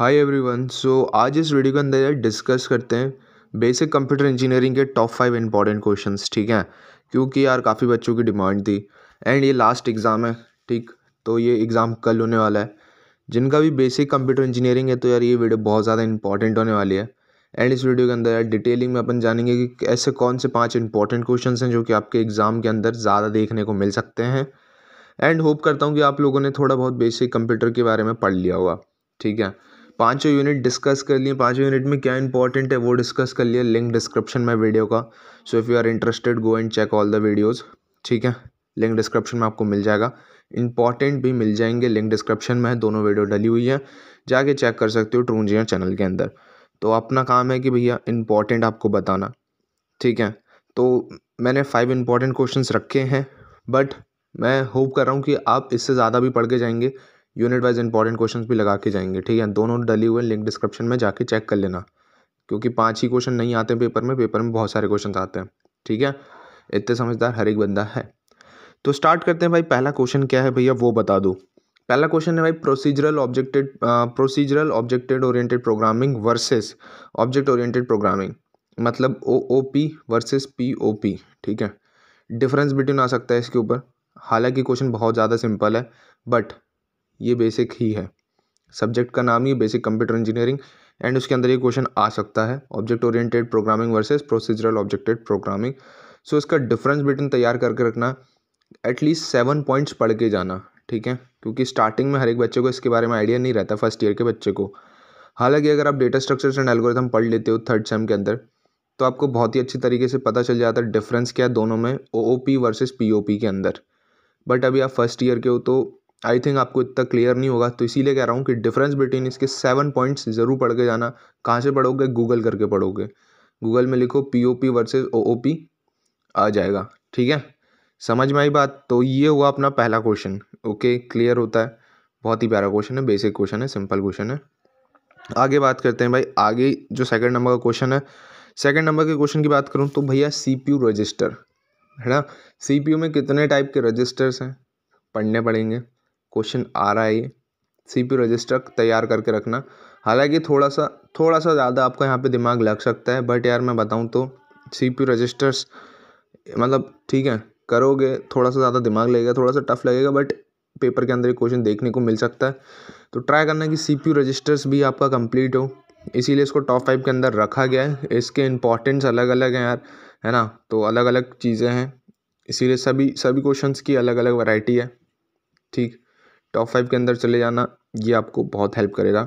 hi everyone so आज इस video के अंदर डिस्कस करते हैं बेसिक कंप्यूटर इंजीनियरिंग के टॉप फाइव इंपॉर्टेंट क्वेश्चंस ठीक है क्योंकि यार काफ़ी बच्चों की डिमांड थी एंड ये लास्ट एग्ज़ाम है ठीक तो ये एग्ज़ाम कल होने वाला है जिनका भी बेसिक कंप्यूटर इंजीनियरिंग है तो यार ये वीडियो बहुत ज़्यादा इंपॉर्टेंट होने वाली है एंड इस वीडियो के अंदर यार डिटेलिंग में अपन जानेंगे कि ऐसे कौन से पाँच इंपॉर्टेंट क्वेश्चन हैं जो कि आपके एग्ज़ाम के अंदर ज़्यादा देखने को मिल सकते हैं एंड होप करता हूँ कि आप लोगों ने थोड़ा बहुत बेसिक कंप्यूटर के बारे में पढ़ लिया होगा ठीक है पाँचों यूनिट डिस्कस कर लिए पाँचों यूनिट में क्या इंपॉर्टेंट है वो डिस्कस कर लिया लिंक डिस्क्रिप्शन में वीडियो का so if you are interested go and check all the videos ठीक है लिंक डिस्क्रिप्शन में आपको मिल जाएगा इंपॉर्टेंट भी मिल जाएंगे लिंक डिस्क्रिप्शन में दोनों वीडियो डली हुई हैं जाके चेक कर सकते हो जिया चैनल के अंदर तो अपना काम है कि भैया इंपॉर्टेंट आपको बताना ठीक है तो मैंने फाइव इंपॉर्टेंट क्वेश्चंस रखे हैं बट मैं होप कर रहा हूँ कि आप इससे ज़्यादा भी पढ़ के जाएंगे यूनिट वाइज इंपॉर्टेंट क्वेश्चन भी लगा के जाएंगे ठीक है दोनों डले हुए लिंक डिस्क्रिप्शन में जाके चेक कर लेना क्योंकि पाँच ही क्वेश्चन नहीं आते हैं पेपर में पेपर में बहुत सारे क्वेश्चन आते हैं ठीक है इतने समझदार हर एक बंदा है तो स्टार्ट करते हैं भाई पहला क्वेश्चन क्या है भैया वो बता दो पहला क्वेश्चन है भाई procedural objected procedural objected oriented programming versus object oriented programming मतलब O O P versus P O P ठीक है डिफरेंस बिटवीन आ सकता है इसके ऊपर हालांकि क्वेश्चन बहुत ज़्यादा सिंपल है बट ये बेसिक ही है सब्जेक्ट का नाम ही बेसिक कंप्यूटर इंजीनियरिंग एंड उसके अंदर ये क्वेश्चन आ सकता है object oriented programming versus procedural objected programming so इसका डिफरेंस बिटवीन तैयार करके रखना एटलीस्ट सेवन पॉइंट्स पढ़ के जाना ठीक है क्योंकि स्टार्टिंग में हर एक बच्चे को इसके बारे में आइडिया नहीं रहता फर्स्ट ईयर के बच्चे को हालांकि अगर आप डेटा स्ट्रक्चर्स एंड एल्गोरिथम पढ़ लेते हो थर्ड सेम के अंदर तो आपको बहुत ही अच्छी तरीके से पता चल जाता है डिफरेंस क्या है दोनों में O O P versus P O P के अंदर बट अभी आप फर्स्ट ईयर के हो तो आई थिंक आपको इतना क्लियर नहीं होगा तो इसीलिए कह रहा हूँ कि डिफरेंस बिटवीन इसके सेवन पॉइंट्स ज़रूर पढ़ के जाना कहाँ से पढ़ोगे गूगल करके पढ़ोगे गूगल में लिखो P O P versus O O P आ जाएगा ठीक है समझ में आई बात तो ये हुआ अपना पहला क्वेश्चन ओके क्लियर होता है बहुत ही प्यारा क्वेश्चन है बेसिक क्वेश्चन है सिंपल क्वेश्चन है आगे बात करते हैं भाई आगे जो सेकंड नंबर का क्वेश्चन है सेकंड नंबर के क्वेश्चन की बात करूँ तो भैया सीपीयू रजिस्टर है ना सीपीयू में कितने टाइप के रजिस्टर्स हैं पढ़ने पड़ेंगे क्वेश्चन आ रहा है ये सी पी रजिस्टर तैयार करके रखना हालांकि थोड़ा सा थोड़ा सा ज़्यादा आपका यहाँ पे दिमाग लग सकता है बट यार मैं बताऊँ तो सी पी रजिस्टर्स मतलब ठीक है करोगे थोड़ा सा ज़्यादा दिमाग लगेगा थोड़ा सा टफ लगेगा बट पेपर के अंदर एक क्वेश्चन देखने को मिल सकता है तो ट्राई करना कि सी पी रजिस्टर्स भी आपका कंप्लीट हो इसीलिए इसको टॉप फाइव के अंदर रखा गया है इसके इंपॉर्टेंस अलग अलग हैं यार है ना तो अलग अलग चीज़ें हैं इसीलिए सभी सभी क्वेश्चंस की अलग अलग वैरायटी है ठीक टॉप फाइव के अंदर चले जाना ये आपको बहुत हेल्प करेगा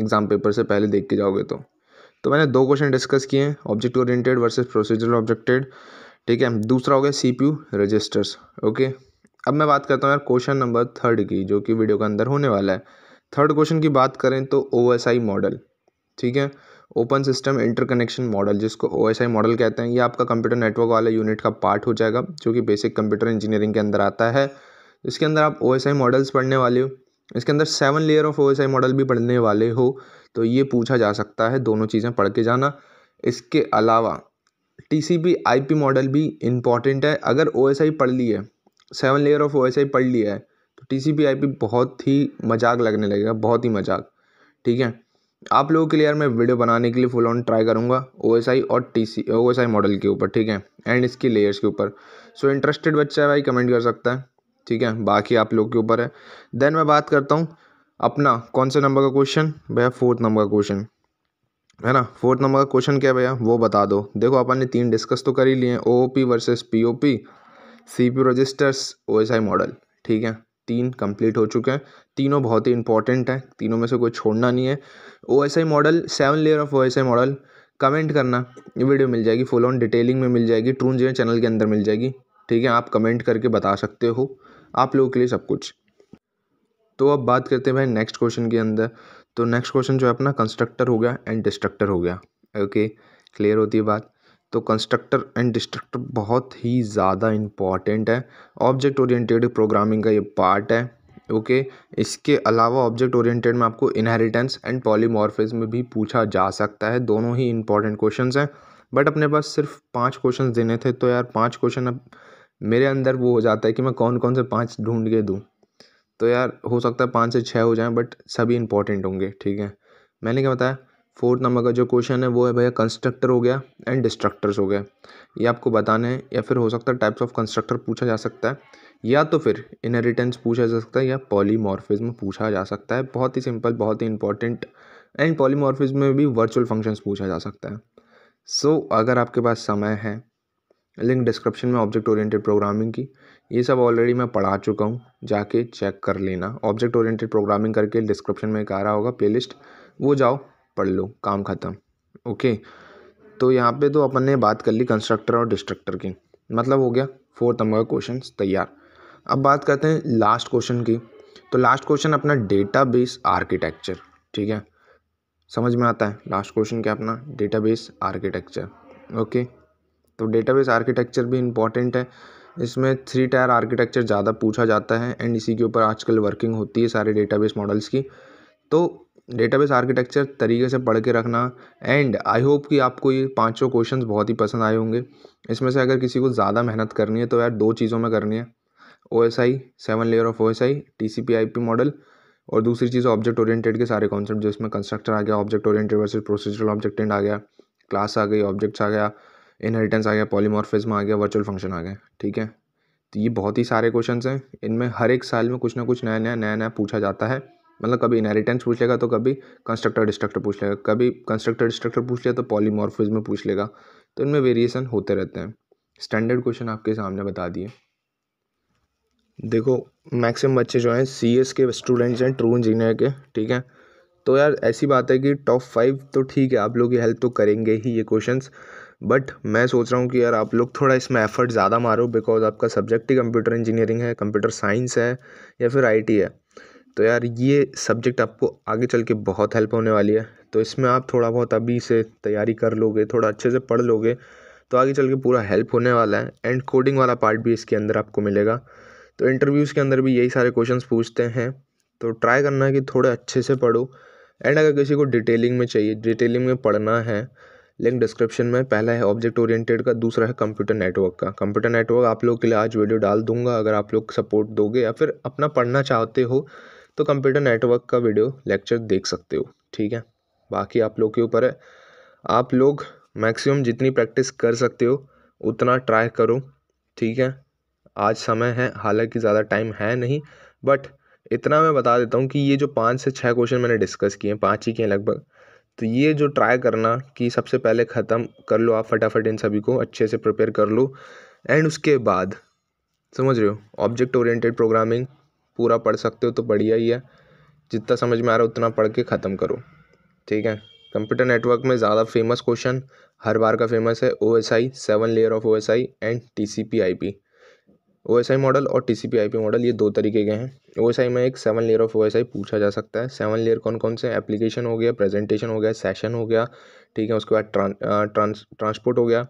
एग्ज़ाम पेपर से पहले देख के जाओगे तो तो मैंने दो क्वेश्चन डिस्कस किए हैं object oriented versus procedural objected ठीक है दूसरा हो गया C P U registers okay अब मैं बात करता हूँ यार क्वेश्चन नंबर थर्ड की जो कि वीडियो के अंदर होने वाला है थर्ड क्वेश्चन की बात करें तो ओ एस आई मॉडल ठीक है ओपन सिस्टम इंटरकनेक्शन मॉडल जिसको ओ एस आई मॉडल कहते हैं ये आपका कंप्यूटर नेटवर्क वाला यूनिट का पार्ट हो जाएगा जो कि बेसिक कंप्यूटर इंजीनियरिंग के अंदर आता है इसके अंदर आप ओ मॉडल्स पढ़ने वाले हो इसके अंदर seven layer of O model भी पढ़ने वाले हो तो ये पूछा जा सकता है दोनों चीज़ें पढ़ के जाना इसके अलावा T C P I P model भी इम्पॉर्टेंट है अगर ओ एस आई पढ़ ली है seven layer of O S I पढ़ लिया है तो T C P I P बहुत ही मजाक लगने लगेगा बहुत ही मजाक ठीक है आप लोगों के लिए यार मैं वीडियो बनाने के लिए फुल ऑन ट्राई करूँगा ओ एस आई और T C O S I model के ऊपर ठीक है एंड इसकी लेयर्स के ऊपर सो इंटरेस्टेड बच्चा है भाई कमेंट कर सकता है ठीक है बाकी आप लोग के ऊपर है देन मैं बात करता हूँ अपना कौन से नंबर का क्वेश्चन भैया फोर्थ नंबर का क्वेश्चन है ना फोर्थ नंबर का क्वेश्चन क्या भैया वो बता दो देखो अपन ने तीन डिस्कस तो कर ही लिए हैं O P versus P O P C P registers O S I model ठीक है तीन कंप्लीट हो चुके हैं तीनों बहुत ही इंपॉर्टेंट हैं तीनों में से कोई छोड़ना नहीं है O S I model seven layer of O S I model comment करना ये वीडियो मिल जाएगी फुल ऑन डिटेलिंग में मिल जाएगी ट्रून इंजीनियर चैनल के अंदर मिल जाएगी ठीक है आप कमेंट करके बता सकते हो आप लोगों के लिए सब कुछ तो अब बात करते हैं भाई नेक्स्ट क्वेश्चन के अंदर तो नेक्स्ट क्वेश्चन जो है अपना कंस्ट्रक्टर हो गया एंड डिस्ट्रक्टर हो गया ओके क्लियर होती है बात तो कंस्ट्रक्टर एंड डिस्ट्रक्टर बहुत ही ज़्यादा इम्पॉर्टेंट है ऑब्जेक्ट ओरिएंटेड प्रोग्रामिंग का ये पार्ट है ओके इसके अलावा ऑब्जेक्ट ओरिएंटेड में आपको इनहेरिटेंस एंड में भी पूछा जा सकता है दोनों ही इंपॉर्टेंट क्वेश्चन हैं बट अपने पास सिर्फ पाँच क्वेश्चन देने थे तो यार पाँच क्वेश्चन अब मेरे अंदर वो हो जाता है कि मैं कौन कौन से पाँच ढूंढ के दूँ तो यार हो सकता है पाँच से छः हो जाए बट सभी इंपॉर्टेंट होंगे ठीक है मैंने क्या बताया फोर्थ नंबर का जो क्वेश्चन है वो है भैया कंस्ट्रक्टर हो गया एंड डिस्ट्रक्टर्स हो गया ये आपको बताने हैं या फिर हो सकता है टाइप्स ऑफ कंस्ट्रक्टर पूछा जा सकता है या तो फिर इनहेरिटेंस पूछा जा सकता है या पॉलीमॉर्फिज्म पूछा जा सकता है बहुत ही सिंपल बहुत ही इंपॉर्टेंट एंड पॉलीमॉर्फिज्म में भी वर्चुअल फंक्शंस पूछा जा सकता है सो so, अगर आपके पास समय है लिंक डिस्क्रिप्शन में ऑब्जेक्ट ओरिएंटेड प्रोग्रामिंग की ये सब ऑलरेडी मैं पढ़ा चुका हूँ जाके चेक कर लेना ऑब्जेक्ट ओरिएंटेड प्रोग्रामिंग करके डिस्क्रिप्शन में एक आ रहा होगा प्ले वो जाओ पढ़ लो काम ख़त्म ओके तो यहाँ पे तो अपन ने बात कर ली कंस्ट्रक्टर और डिस्ट्रक्टर की मतलब हो गया फोर्थ नंबर क्वेश्चन तैयार अब बात करते हैं लास्ट क्वेश्चन की तो लास्ट क्वेश्चन अपना डेटा बेस आर्किटेक्चर ठीक है समझ में आता है लास्ट क्वेश्चन क्या अपना डेटाबेस आर्किटेक्चर ओके तो डेटाबेस आर्किटेक्चर भी इम्पॉर्टेंट है इसमें थ्री टायर आर्किटेक्चर ज़्यादा पूछा जाता है एंड इसी के ऊपर आजकल वर्किंग होती है सारे डेटाबेस मॉडल्स की तो डेटाबेस आर्किटेक्चर तरीके से पढ़ के रखना एंड आई होप कि आपको ये पांचों क्वेश्चंस बहुत ही पसंद आए होंगे इसमें से अगर किसी को ज़्यादा मेहनत करनी है तो यार दो चीज़ों में करनी है O S I seven layer of O S I T C P I P model और दूसरी चीज़ ऑब्जेक्ट ओरिएंटेड के सारे कॉन्सेप्ट जिसमें कंस्ट्रक्टर आ गया object oriented versus procedural and आ गया क्लास आ गई ऑब्जेक्ट्स आ गया इनहेरिटेंस आ गया पॉलीमॉर्फिज्म आ गया वर्चुअल फंक्शन आ गया ठीक है तो ये बहुत ही सारे क्वेश्चन हैं इनमें हर एक साल में कुछ ना कुछ नया नया नया नया पूछा जाता है मतलब कभी इनहेरिटेंस पूछ लेगा तो कभी कंस्ट्रक्टर डिस्ट्रक्टर पूछ लेगा कभी कंस्ट्रक्टर डिस्ट्रक्टर पूछ लिया तो पॉलीमॉर्फिज्म पूछ लेगा तो इनमें वेरिएशन होते रहते हैं स्टैंडर्ड क्वेश्चन आपके सामने बता दिए देखो मैक्सिमम बच्चे जो हैं सी एस के स्टूडेंट्स हैं ट्रू इंजीनियर के ठीक है तो यार ऐसी बात है कि टॉप फाइव तो ठीक है आप लोग की हेल्प तो करेंगे ही ये क्वेश्चंस बट मैं सोच रहा हूँ कि यार आप लोग थोड़ा इसमें एफर्ट ज़्यादा मारो बिकॉज आपका सब्जेक्ट ही कंप्यूटर इंजीनियरिंग है कंप्यूटर साइंस है या फिर आईटी है तो यार ये सब्जेक्ट आपको आगे चल के बहुत हेल्प होने वाली है तो इसमें आप थोड़ा बहुत अभी से तैयारी कर लोगे थोड़ा अच्छे से पढ़ लोगे तो आगे चल के पूरा हेल्प होने वाला है एंड कोडिंग वाला पार्ट भी इसके अंदर आपको मिलेगा तो इंटरव्यूज़ के अंदर भी यही सारे क्वेश्चन पूछते हैं तो ट्राई करना कि थोड़े अच्छे से पढ़ो एंड अगर किसी को डिटेलिंग में चाहिए डिटेलिंग में पढ़ना है लिंक डिस्क्रिप्शन में पहला है ऑब्जेक्ट ओरिएंटेड का दूसरा है कंप्यूटर नेटवर्क का कंप्यूटर नेटवर्क आप लोग के लिए आज वीडियो डाल दूंगा अगर आप लोग सपोर्ट दोगे या फिर अपना पढ़ना चाहते हो तो कंप्यूटर नेटवर्क का वीडियो लेक्चर देख सकते हो ठीक है बाकी आप लोग के ऊपर है आप लोग मैक्सिमम जितनी प्रैक्टिस कर सकते हो उतना ट्राई करो ठीक है आज समय है हालांकि ज़्यादा टाइम है नहीं बट इतना मैं बता देता हूँ कि ये जो पाँच से छः क्वेश्चन मैंने डिस्कस किए हैं पाँच ही के हैं लगभग तो ये जो ट्राई करना कि सबसे पहले ख़त्म कर लो आप फटाफट इन सभी को अच्छे से प्रिपेयर कर लो एंड उसके बाद समझ रहे हो ऑब्जेक्ट ओरिएंटेड प्रोग्रामिंग पूरा पढ़ सकते हो तो बढ़िया ही है जितना समझ में आ रहा है उतना पढ़ के ख़त्म करो ठीक है कंप्यूटर नेटवर्क में ज़्यादा फेमस क्वेश्चन हर बार का फेमस है O S I seven layer of O S I and T C P I P O S I model और T C P I P model ये दो तरीके के हैं ओ एस आई में एक seven layer of O S I पूछा जा सकता है सेवन लेयर कौन कौन से एप्लीकेशन हो गया प्रेजेंटेशन हो गया सेशन हो गया ठीक है उसके बाद ट्रांस ट्रांसपोर्ट हो गया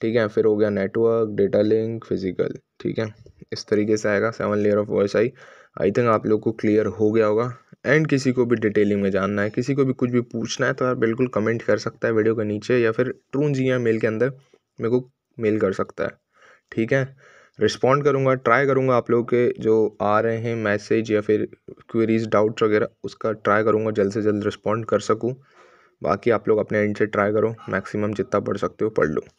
ठीक है फिर हो गया नेटवर्क डेटा लिंक फिजिकल ठीक है इस तरीके से आएगा seven layer of O S I I think आप लोग को क्लियर हो गया होगा एंड किसी को भी डिटेलिंग में जानना है किसी को भी कुछ भी पूछना है तो आप बिल्कुल कमेंट कर सकता है वीडियो के नीचे या फिर ट्रून जी या मेल के अंदर मेरे को मेल कर सकता है ठीक है रिस्पॉन्ड करूँगा ट्राई करूँगा आप लोगों के जो आ रहे हैं मैसेज या फिर क्वेरीज़ डाउट्स वगैरह उसका ट्राई करूँगा जल्द से जल्द रिस्पॉन्ड कर सकूँ बाकी आप लोग अपने एंड से ट्राई करो मैक्सिमम जितना पढ़ सकते हो पढ़ लो